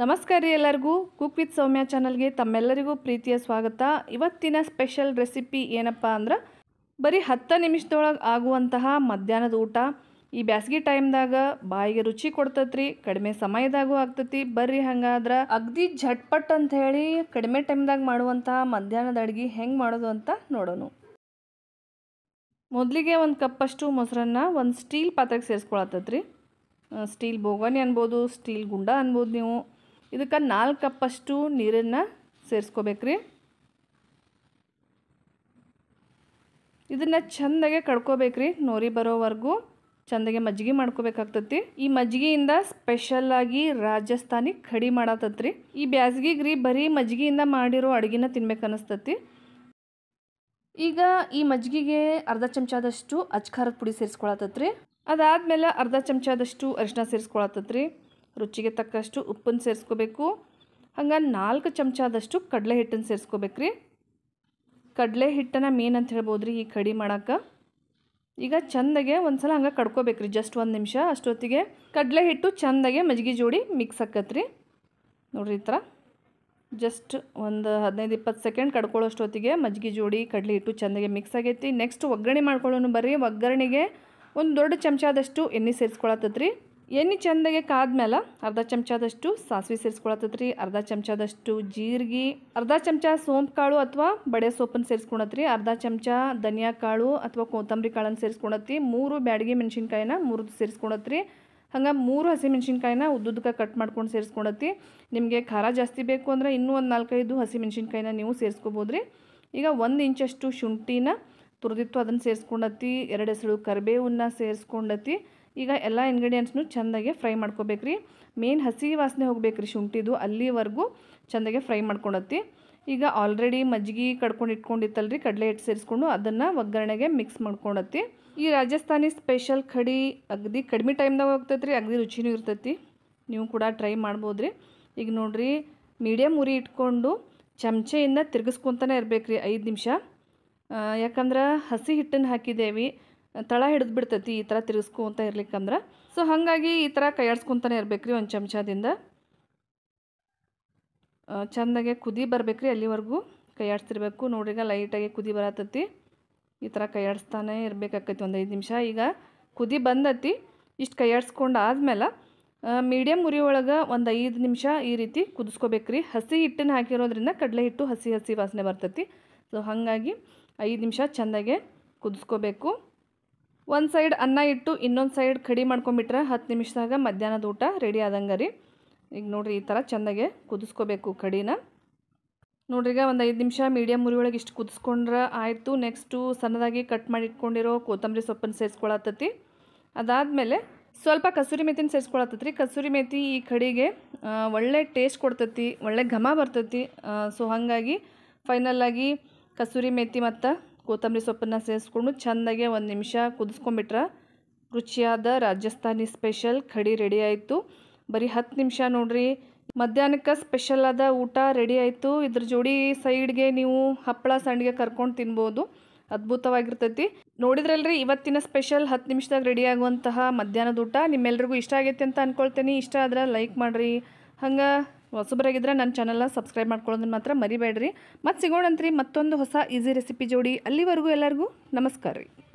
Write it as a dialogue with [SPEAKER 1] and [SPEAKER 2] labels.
[SPEAKER 1] ನಮಸ್ಕಾರ ರೀ ಎಲ್ಲರಿಗೂ ಕುಕ್ ವಿತ್ ಸೌಮ್ಯ ಚಾನಲ್ಗೆ ತಮ್ಮೆಲ್ಲರಿಗೂ ಪ್ರೀತಿಯ ಸ್ವಾಗತ ಇವತ್ತಿನ ಸ್ಪೆಷಲ್ ರೆಸಿಪಿ ಏನಪ್ಪ ಅಂದ್ರೆ ಬರೀ ಹತ್ತು ನಿಮಿಷದೊಳಗೆ ಆಗುವಂತಹ ಮಧ್ಯಾಹ್ನದ ಊಟ ಈ ಬ್ಯಾಸಗಿ ಟೈಮ್ದಾಗ ಬಾಯಿಗೆ ರುಚಿ ಕೊಡ್ತತ್ರಿ ಕಡಿಮೆ ಸಮಯದಾಗೂ ಆಗ್ತತಿ ಬರ್ರಿ ಹಂಗಾದ್ರೆ ಅಗ್ದಿ ಝಟ್ಪಟ್ ಅಂತ ಹೇಳಿ ಕಡಿಮೆ ಟೈಮ್ದಾಗ ಮಾಡುವಂತಹ ಮಧ್ಯಾಹ್ನದ ಅಡುಗೆ ಹೆಂಗೆ ಮಾಡೋದು ಅಂತ ನೋಡೋಣ ಮೊದಲಿಗೆ ಒಂದು ಕಪ್ಪಷ್ಟು ಮೊಸರನ್ನ ಒಂದು ಸ್ಟೀಲ್ ಪಾತ್ರೆಗೆ ಸೇರಿಸ್ಕೊಳತ್ತತ್ರಿ ಸ್ಟೀಲ್ ಬೋಗಣಿ ಅನ್ಬೋದು ಸ್ಟೀಲ್ ಗುಂಡ ಅನ್ಬೋದು ನೀವು ಇದಕ್ಕೆ ನಾಲ್ಕು ಕಪ್ಪಷ್ಟು ನೀರನ್ನು ಸೇರಿಸ್ಕೋಬೇಕ್ರಿ ಇದನ್ನು ಚೆಂದಾಗೆ ಕಡ್ಕೋಬೇಕ್ರಿ ನೋರಿ ಬರೋವರೆಗೂ ಚೆಂದಾಗೆ ಮಜ್ಜಿಗೆ ಮಾಡ್ಕೋಬೇಕಾಗ್ತತಿ ಈ ಮಜ್ಜಿಗೆಯಿಂದ ಸ್ಪೆಷಲ್ ಆಗಿ ರಾಜಸ್ಥಾನಿ ಕಡಿ ಮಾಡತ್ತತ್ರಿ ಈ ಬ್ಯಾಸ್ಗಿಗೆ ಬರೀ ಮಜ್ಜಿಗೆಯಿಂದ ಮಾಡಿರೋ ಅಡುಗೆನ ತಿನ್ಬೇಕು ಈಗ ಈ ಮಜ್ಜಿಗೆಗೆ ಅರ್ಧ ಚಮಚದಷ್ಟು ಅಚ್ಕಾರದ ಪುಡಿ ಸೇರಿಸ್ಕೊಳತ್ತತ್ರಿ ಅದಾದ್ಮೇಲೆ ಅರ್ಧ ಚಮಚದಷ್ಟು ಅರಿಶಿನ ಸೇರಿಸ್ಕೊಳತ್ತತ್ರಿ ರುಚಿಗೆ ತಕ್ಕಷ್ಟು ಉಪ್ಪನ್ನು ಸೇರಿಸ್ಕೋಬೇಕು ಹಂಗೆ ನಾಲ್ಕು ಚಮಚದಷ್ಟು ಕಡಲೆ ಹಿಟ್ಟನ್ನು ಸೇರಿಸ್ಕೋಬೇಕು ರೀ ಕಡಲೆ ಹಿಟ್ಟನ್ನು ಮೇನ್ ಅಂತ ಹೇಳ್ಬೋದು ರೀ ಈ ಕಡಿ ಮಾಡೋಕೆ ಈಗ ಚಂದಗೆ ಒಂದು ಸಲ ಹಂಗೆ ರೀ ಜಸ್ಟ್ ಒಂದು ನಿಮಿಷ ಅಷ್ಟೊತ್ತಿಗೆ ಕಡಲೆ ಹಿಟ್ಟು ಚಂದಗೆ ಮಜ್ಗೆ ಜೋಡಿ ಮಿಕ್ಸ್ ಹಾಕತ್ರಿ ನೋಡಿರಿ ಈ ಥರ ಜಸ್ಟ್ ಒಂದು ಹದಿನೈದು ಇಪ್ಪತ್ತು ಸೆಕೆಂಡ್ ಕಡ್ಕೊಳ್ಳೋ ಅಷ್ಟೊತ್ತಿಗೆ ಮಜ್ಜಿಗೆ ಜೋಡಿ ಕಡಲೆ ಹಿಟ್ಟು ಚೆಂದಾಗೆ ಮಿಕ್ಸ್ ಆಗೈತಿ ನೆಕ್ಸ್ಟ್ ಒಗ್ಗರಣೆ ಮಾಡ್ಕೊಳ್ಳೋನು ಬರ್ರಿ ಒಗ್ಗರಣೆಗೆ ಒಂದು ದೊಡ್ಡ ಚಮಚದಷ್ಟು ಎಣ್ಣೆ ಸೇರಿಸ್ಕೊಳತ್ತತ್ರಿ ಎಣ್ಣೆ ಚೆಂದಾಗೆ ಕಾದ್ಮೇಲೆ ಅರ್ಧ ಚಮಚದಷ್ಟು ಸಾಸಿವೆ ರೀ ಅರ್ಧ ಚಮಚದಷ್ಟು ಜೀರಿಗೆ ಅರ್ಧ ಚಮಚ ಸೋಂಪು ಕಾಳು ಅಥವಾ ಬಡೆ ಸೋಪನ್ನು ಸೇರಿಸ್ಕೊಳತ್ರಿ ಅರ್ಧ ಚಮಚ ಧನಿಯಾ ಕಾಳು ಅಥವಾ ಕೊತ್ತಂಬರಿ ಕಾಳನ್ನು ಸೇರಿಸ್ಕೊಳತ್ತಿ ಮೂರು ಬ್ಯಾಡಿಗೆ ಮೆಣಸಿನ್ಕಾಯಿನ ಮೂರು ಸೇರಿಸ್ಕೊಳತ್ರಿ ಹಂಗೆ ಮೂರು ಹಸಿ ಮೆಣಸಿನ್ಕಾಯಿನ ಕಟ್ ಮಾಡ್ಕೊಂಡು ಸೇರಿಸ್ಕೊಳತ್ತಿ ನಿಮಗೆ ಖಾರ ಜಾಸ್ತಿ ಬೇಕು ಅಂದರೆ ಇನ್ನೂ ಒಂದು ನಾಲ್ಕೈದು ಹಸಿ ಮೆಣಸಿನ್ಕಾಯಿನ ನೀವು ರೀ ಈಗ ಒಂದು ಇಂಚಷ್ಟು ಶುಂಠಿನ ತುರಿದಿತ್ತು ಅದನ್ನು ಸೇರಿಸ್ಕೊಂಡತಿ ಎರಡು ಹೆಸರು ಕರಿಬೇವನ್ನ ಸೇರಿಸ್ಕೊಂಡತಿ ಈಗ ಎಲ್ಲ ಇಂಗ್ರೀಡಿಯೆಂಟ್ಸ್ನು ಚೆಂದಾಗೆ ಫ್ರೈ ಮಾಡ್ಕೋಬೇಕು ರೀ ಮೇನ್ ಹಸಿ ವಾಸನೆ ಹೋಗ್ಬೇಕು ರೀ ಶುಂಠಿದು ಅಲ್ಲಿವರೆಗೂ ಚೆಂದಾಗೆ ಫ್ರೈ ಮಾಡ್ಕೊಳತ್ತಿ ಈಗ ಆಲ್ರೆಡಿ ಮಜ್ಜಿಗೆ ಕಡ್ಕೊಂಡು ಇಟ್ಕೊಂಡಿತ್ತಲ್ಲ ರೀ ಕಡಲೆ ಹಿಟ್ಟು ಸೇರಿಸ್ಕೊಂಡು ಅದನ್ನು ಒಗ್ಗರಣೆಗೆ ಮಿಕ್ಸ್ ಮಾಡ್ಕೊಳತ್ತಿ ಈ ರಾಜಸ್ಥಾನಿ ಸ್ಪೆಷಲ್ ಕಡಿ ಅಗದಿ ಕಡಿಮೆ ಟೈಮ್ದಾಗ ಹೋಗ್ತೈತೆ ರೀ ಅಗದಿ ರುಚಿನೂ ಇರ್ತೈತಿ ನೀವು ಕೂಡ ಟ್ರೈ ಮಾಡ್ಬೋದು ರೀ ಈಗ ನೋಡಿರಿ ಮೀಡಿಯಮ್ ಉರಿ ಇಟ್ಕೊಂಡು ಚಮಚೆಯಿಂದ ತಿರ್ಗಿಸ್ಕೊತಾನೆ ಇರಬೇಕು ರೀ ಐದು ನಿಮಿಷ ಯಾಕಂದ್ರೆ ಹಸಿ ಹಿಟ್ಟನ್ನು ಹಾಕಿದ್ದೇವೆ ತಳ ಹಿಡಿದು ಬಿಡ್ತೈತಿ ಈ ಥರ ತಿರುಗಿಸ್ಕೊಂತ ಇರ್ಲಿಕ್ಕಂದ್ರೆ ಸೊ ಹಾಗಾಗಿ ಈ ಥರ ಕೈಯಾಡ್ಸ್ಕೊತಾನೆ ಇರ್ಬೇಕು ರೀ ಒಂದು ಚಮಚದಿಂದ ಚೆಂದಾಗೆ ಕುದಿ ರೀ ಅಲ್ಲಿವರೆಗೂ ಕೈಯಾಡ್ಸ್ತಿರ್ಬೇಕು ನೋಡ್ರಿಗ ಲೈಟಾಗಿ ಕುದಿ ಬರತ್ತತಿ ಈ ಥರ ಕೈಯಾಡಿಸ್ತಾನೆ ಇರಬೇಕಾಕೈತಿ ಒಂದು ಐದು ನಿಮಿಷ ಈಗ ಕುದಿ ಬಂದತಿ ಇಷ್ಟು ಕೈಯಾಡ್ಸ್ಕೊಂಡು ಆದಮೇಲೆ ಮೀಡಿಯಮ್ ಉರಿ ಒಳಗೆ ಒಂದು ಐದು ನಿಮಿಷ ಈ ರೀತಿ ರೀ ಹಸಿ ಹಿಟ್ಟನ್ನು ಹಾಕಿರೋದ್ರಿಂದ ಕಡಲೆ ಹಿಟ್ಟು ಹಸಿ ಹಸಿ ವಾಸನೆ ಬರ್ತೈತಿ ಸೊ ಹಾಗಾಗಿ ಐದು ನಿಮಿಷ ಚೆಂದಾಗೆ ಕುದಿಸ್ಕೋಬೇಕು ಒಂದು ಸೈಡ್ ಅನ್ನ ಇಟ್ಟು ಇನ್ನೊಂದು ಸೈಡ್ ಕಡಿ ಮಾಡ್ಕೊಂಬಿಟ್ರೆ ಹತ್ತು ನಿಮಿಷದಾಗ ಮಧ್ಯಾಹ್ನದ ಊಟ ರೆಡಿ ಆದಂಗೆ ರೀ ಈಗ ನೋಡಿರಿ ಈ ಥರ ಚೆಂದಾಗೆ ಕುದಿಸ್ಕೋಬೇಕು ಕಡಿನ ನೋಡ್ರಿಗ ಒಂದು ಐದು ನಿಮಿಷ ಮೀಡಿಯಮ್ ಒಳಗೆ ಇಷ್ಟು ಕುದಿಸ್ಕೊಂಡ್ರೆ ಆಯಿತು ನೆಕ್ಸ್ಟು ಸಣ್ಣದಾಗಿ ಕಟ್ ಮಾಡಿ ಇಟ್ಕೊಂಡಿರೋ ಕೊತ್ತಂಬರಿ ಸೊಪ್ಪನ್ನು ಸೇರಿಸ್ಕೊಳತ್ತತಿ ಅದಾದಮೇಲೆ ಸ್ವಲ್ಪ ಕಸೂರಿ ಮೇಥಿನ ಸೇರಿಸ್ಕೊಳತ್ತೈತಿ ಕಸೂರಿ ಮೇಥಿ ಈ ಕಡಿಗೆ ಒಳ್ಳೆ ಟೇಸ್ಟ್ ಕೊಡ್ತತಿ ಒಳ್ಳೆ ಘಮ ಬರ್ತತಿ ಸೊ ಹಾಗಾಗಿ ಫೈನಲ್ಲಾಗಿ ಕಸೂರಿ ಮೇಥಿ ಮತ್ತು ಕೊತ್ತಂಬರಿ ಸೊಪ್ಪನ್ನು ಸೇರಿಸ್ಕೊಂಡು ಚೆಂದಾಗೆ ಒಂದು ನಿಮಿಷ ಕುದಿಸ್ಕೊಂಬಿಟ್ರೆ ರುಚಿಯಾದ ರಾಜಸ್ಥಾನಿ ಸ್ಪೆಷಲ್ ಕಡಿ ರೆಡಿ ಆಯಿತು ಬರೀ ಹತ್ತು ನಿಮಿಷ ನೋಡ್ರಿ ಮಧ್ಯಾಹ್ನಕ್ಕೆ ಸ್ಪೆಷಲ್ ಆದ ಊಟ ರೆಡಿ ಆಯಿತು ಇದ್ರ ಜೋಡಿ ಸೈಡ್ಗೆ ನೀವು ಹಪ್ಪಳ ಸಂಡಿಗೆ ಕರ್ಕೊಂಡು ತಿನ್ಬೋದು ಅದ್ಭುತವಾಗಿರ್ತೈತಿ ನೋಡಿದ್ರಲ್ರಿ ಇವತ್ತಿನ ಸ್ಪೆಷಲ್ ಹತ್ತು ನಿಮಿಷದಾಗ ರೆಡಿ ಆಗುವಂತಹ ಮಧ್ಯಾಹ್ನದ ಊಟ ನಿಮ್ಮೆಲ್ರಿಗೂ ಇಷ್ಟ ಆಗೈತೆ ಅಂತ ಅಂದ್ಕೊಳ್ತೇನೆ ಇಷ್ಟ ಆದ್ರೆ ಲೈಕ್ ಮಾಡಿರಿ ಹಂಗೆ ಹೊಸಬರಾಗಿದ್ದರೆ ನನ್ನ ಚಾನಲ್ನ ಸಬ್ಸ್ಕ್ರೈಬ್ ಮಾಡ್ಕೊಳ್ಳೋದನ್ನ ಮಾತ್ರ ಮರಿಬೇಡ್ರಿ ಮತ್ತು ಸಿಗೋಣಂತ್ರಿ ಮತ್ತೊಂದು ಹೊಸ ಈಸಿ ರೆಸಿಪಿ ಜೋಡಿ ಅಲ್ಲಿವರೆಗೂ ಎಲ್ಲರಿಗೂ ನಮಸ್ಕಾರ ರೀ